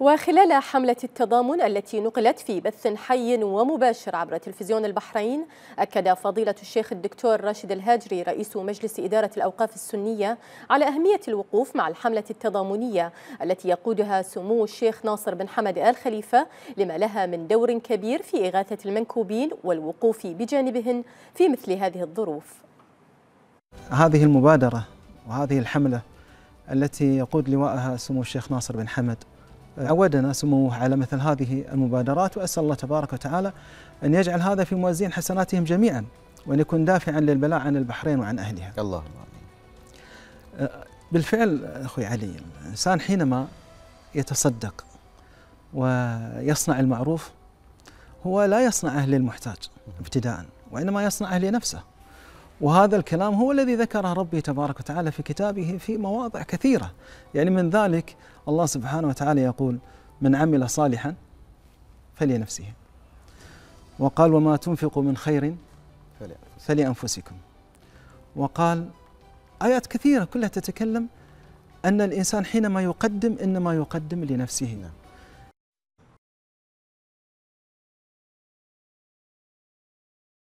وخلال حملة التضامن التي نقلت في بث حي ومباشر عبر تلفزيون البحرين أكد فضيلة الشيخ الدكتور راشد الهاجري رئيس مجلس إدارة الأوقاف السنية على أهمية الوقوف مع الحملة التضامنية التي يقودها سمو الشيخ ناصر بن حمد آل خليفة لما لها من دور كبير في إغاثة المنكوبين والوقوف بجانبهن في مثل هذه الظروف هذه المبادرة وهذه الحملة التي يقود لواءها سمو الشيخ ناصر بن حمد إيه. عودنا سموه على مثل هذه المبادرات وأسأل الله تبارك وتعالى أن يجعل هذا في موازين حسناتهم جميعا وأن يكون دافعا للبلاء عن البحرين وعن أهلها الله إيه، بالفعل أخوي علي الإنسان حينما يتصدق ويصنع المعروف هو لا يصنعه للمحتاج ابتداء وإنما يصنعه لنفسه وهذا الكلام هو الذي ذكره ربي تبارك وتعالى في كتابه في مواضع كثيرة يعني من ذلك الله سبحانه وتعالى يقول من عمل صالحا فلنفسه وقال وما تنفقوا من خير فلأنفسكم وقال آيات كثيرة كلها تتكلم أن الإنسان حينما يقدم إنما يقدم لنفسه نعم.